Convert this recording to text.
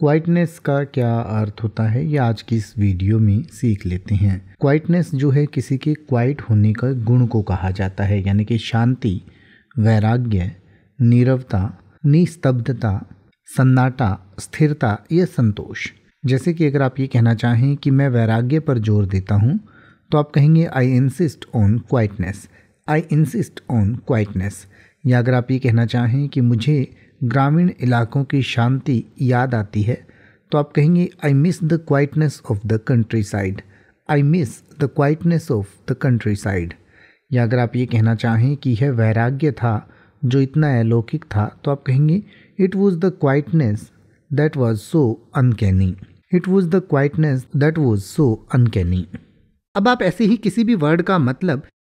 quietness का क्या अर्थ होता है ये आज की इस वीडियो में सीख लेते हैं क्वाइटनेस जो है किसी के क्वाइट होने का गुण को कहा जाता है यानी कि शांति वैराग्य नीरवता निस्तब्धता सन्नाटा स्थिरता या संतोष जैसे कि अगर आप ये कहना चाहें कि मैं वैराग्य पर जोर देता हूँ तो आप कहेंगे I insist on quietness I insist on quietness या अगर आप ये कहना चाहें कि मुझे ग्रामीण इलाकों की शांति याद आती है तो आप कहेंगे I miss the quietness of the countryside I miss the quietness of the countryside या अगर आप ये कहना चाहें कि यह वैराग्य था जो इतना अलौकिक था तो आप कहेंगे it was the quietness that was so uncanny it was the quietness that was so uncanny अब आप ऐसे ही किसी भी वर्ड का मतलब